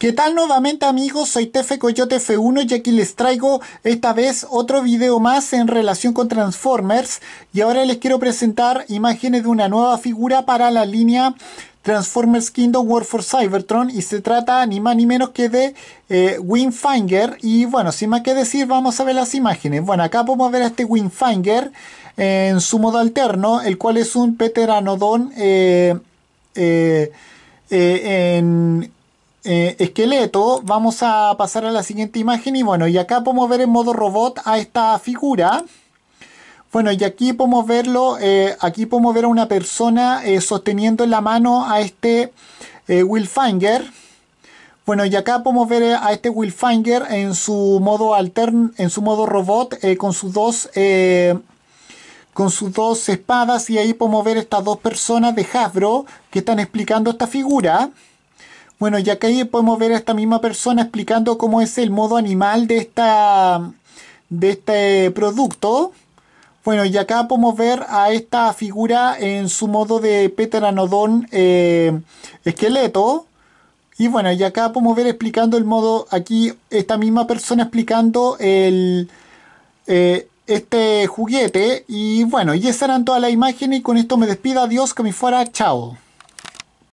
¿Qué tal nuevamente amigos? Soy Tefe Coyote F1 y aquí les traigo esta vez otro video más en relación con Transformers y ahora les quiero presentar imágenes de una nueva figura para la línea Transformers Kingdom War for Cybertron y se trata ni más ni menos que de eh, Windfinger y bueno, sin más que decir vamos a ver las imágenes. Bueno, acá podemos ver a este Windfinger en su modo alterno, el cual es un peter eh, eh, eh, en eh, esqueleto, vamos a pasar a la siguiente imagen y bueno, y acá podemos ver en modo robot a esta figura. Bueno, y aquí podemos verlo, eh, aquí podemos ver a una persona eh, sosteniendo en la mano a este Willfinger. Bueno, y acá podemos ver a este Willfinger en su modo altern, en su modo robot, con sus dos con sus dos espadas, y ahí podemos ver estas dos personas de Hasbro que están explicando esta figura. Bueno, y acá podemos ver a esta misma persona explicando cómo es el modo animal de, esta, de este producto. Bueno, y acá podemos ver a esta figura en su modo de pteranodón eh, esqueleto. Y bueno, y acá podemos ver explicando el modo, aquí esta misma persona explicando el, eh, este juguete. Y bueno, y esas eran todas las imágenes y con esto me despido. Adiós, que me fuera. Chao.